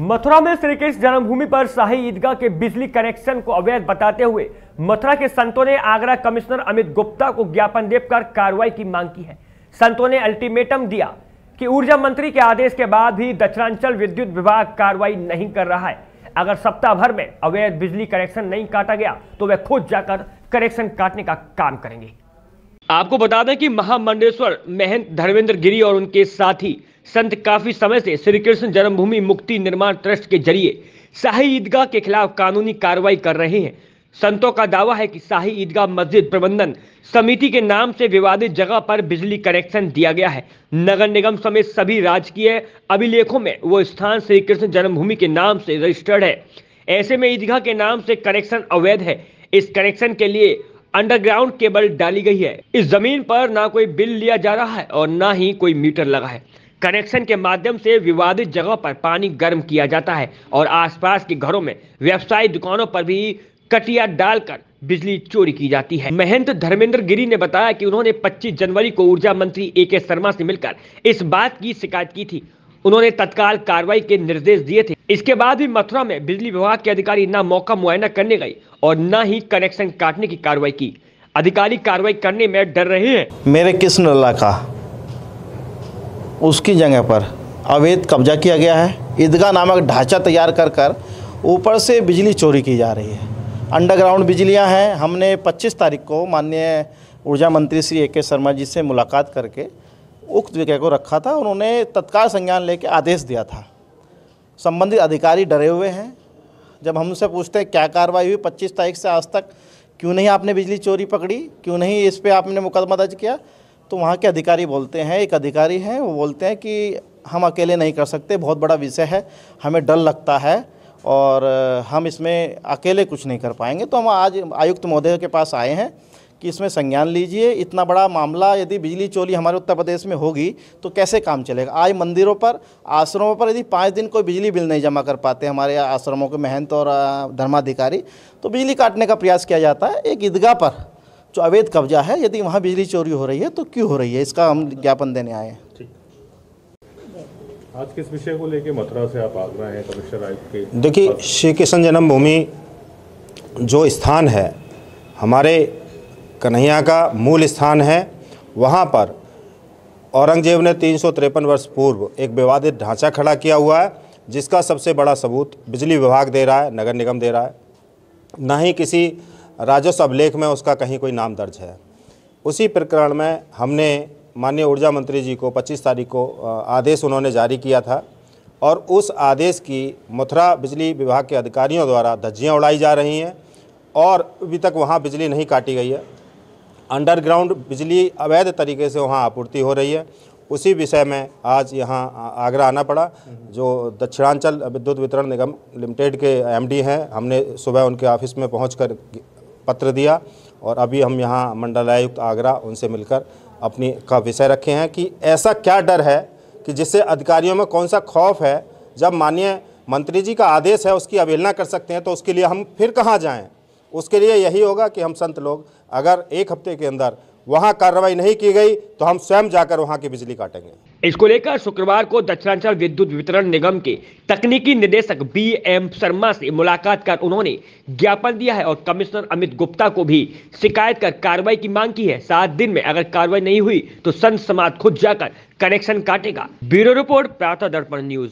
मथुरा में श्री कृष्ण जन्मभूमि पर शाही ईदगाह के बिजली कनेक्शन को अवैध बताते हुए मथुरा के संतों ने आगरा कमिश्नर अमित गुप्ता को ज्ञापन देकर कार्रवाई की मांग की है संतों ने अल्टीमेटम दिया कि ऊर्जा मंत्री के आदेश के बाद भी दक्षिणांचल विद्युत विभाग कार्रवाई नहीं कर रहा है अगर सप्ताह भर में अवैध बिजली कनेक्शन नहीं काटा गया तो वह खुद जाकर कनेक्शन काटने का काम करेंगे आपको बता दें कि महामंडेश्वर महंत धर्मेंद्र गिरी और उनके साथी संत काफी समय से श्री कृष्ण जन्मभूमि मुक्ति निर्माण ट्रस्ट के जरिए शाही ईदगाह के खिलाफ कानूनी कार्रवाई कर रहे हैं संतों का दावा है कि शाही ईदगाह मस्जिद प्रबंधन समिति के नाम से विवादित जगह पर बिजली कनेक्शन दिया गया है नगर निगम समेत सभी राजकीय अभिलेखों में वो स्थान श्री कृष्ण जन्मभूमि के नाम से रजिस्टर्ड है ऐसे में ईदगाह के नाम से कनेक्शन अवैध है इस कनेक्शन के लिए अंडरग्राउंड केबल डाली गई है इस जमीन पर ना कोई बिल लिया जा रहा है और ना ही कोई मीटर लगा है कनेक्शन के माध्यम से विवादित जगह पर पानी गर्म किया जाता है और आसपास के घरों में व्यवसायिक दुकानों पर भी कटिया डालकर बिजली चोरी की जाती है महंत धर्मेंद्र गिरी ने बताया कि उन्होंने 25 जनवरी को ऊर्जा मंत्री ए के शर्मा से मिलकर इस बात की शिकायत की थी उन्होंने तत्काल कार्रवाई के निर्देश दिए थे इसके बाद भी मथुरा में बिजली विभाग के अधिकारी न मौका मुआयना करने गए और न ही कनेक्शन काटने की कार्रवाई की अधिकारी कार्रवाई करने में डर रहे हैं मेरे किस नल्ला का उसकी जगह पर अवैध कब्जा किया गया है ईदगाह नामक ढांचा तैयार कर कर ऊपर से बिजली चोरी की जा रही है अंडरग्राउंड बिजलियां हैं हमने 25 तारीख को माननीय ऊर्जा मंत्री श्री ए के शर्मा जी से मुलाकात करके उक्त विषय को रखा था उन्होंने तत्काल संज्ञान लेके आदेश दिया था संबंधित अधिकारी डरे हुए हैं जब हमसे पूछते हैं क्या कार्रवाई हुई पच्चीस तारीख से आज तक क्यों नहीं आपने बिजली चोरी पकड़ी क्यों नहीं इस पर आपने मुकदमा दर्ज किया तो वहाँ के अधिकारी बोलते हैं एक अधिकारी हैं वो बोलते हैं कि हम अकेले नहीं कर सकते बहुत बड़ा विषय है हमें डर लगता है और हम इसमें अकेले कुछ नहीं कर पाएंगे तो हम आज आयुक्त महोदय के पास आए हैं कि इसमें संज्ञान लीजिए इतना बड़ा मामला यदि बिजली चोरी हमारे उत्तर प्रदेश में होगी तो कैसे काम चलेगा आज मंदिरों पर आश्रमों पर यदि पाँच दिन कोई बिजली बिल नहीं जमा कर पाते हमारे आश्रमों के महंत और धर्माधिकारी तो बिजली काटने का प्रयास किया जाता है एक ईदगाह पर जो अवैध कब्जा है यदि वहाँ बिजली चोरी हो रही है तो क्यों हो रही है इसका हम ज्ञापन देने आए हैं आज किस विषय को लेके मथुरा से आप आगरा हैं कमिश्नर आयुक्त के देखिए श्री कृष्ण जन्मभूमि जो स्थान है हमारे कन्हैया का मूल स्थान है वहाँ पर औरंगजेब ने तीन वर्ष पूर्व एक विवादित ढांचा खड़ा किया हुआ है जिसका सबसे बड़ा सबूत बिजली विभाग दे रहा है नगर निगम दे रहा है ना ही किसी राजस्व अभिलेख में उसका कहीं कोई नाम दर्ज है उसी प्रकरण में हमने माननीय ऊर्जा मंत्री जी को 25 तारीख को आदेश उन्होंने जारी किया था और उस आदेश की मथुरा बिजली विभाग के अधिकारियों द्वारा धज्जियाँ उड़ाई जा रही हैं और अभी तक वहाँ बिजली नहीं काटी गई है अंडरग्राउंड बिजली अवैध तरीके से वहाँ आपूर्ति हो रही है उसी विषय में आज यहाँ आगरा आना पड़ा जो दक्षिणांचल विद्युत वितरण निगम लिमिटेड के एमडी हैं हमने सुबह उनके ऑफिस में पहुँच कर पत्र दिया और अभी हम यहाँ मंडलायुक्त आगरा उनसे मिलकर अपनी का विषय रखे हैं कि ऐसा क्या डर है कि जिससे अधिकारियों में कौन सा खौफ है जब माननीय मंत्री जी का आदेश है उसकी अवहेलना कर सकते हैं तो उसके लिए हम फिर कहाँ जाएँ उसके लिए यही होगा कि हम संत लोग अगर एक हफ्ते के अंदर वहाँ कार्रवाई नहीं की गई तो हम स्वयं जाकर वहाँ की बिजली काटेंगे इसको लेकर शुक्रवार को दक्षिणांचल विद्युत वितरण निगम के तकनीकी निदेशक बी एम शर्मा से मुलाकात कर उन्होंने ज्ञापन दिया है और कमिश्नर अमित गुप्ता को भी शिकायत कर कार्रवाई की मांग की है सात दिन में अगर कार्रवाई नहीं हुई तो संत समाज खुद जाकर कनेक्शन काटेगा ब्यूरो रिपोर्ट प्रातः दर्पण न्यूज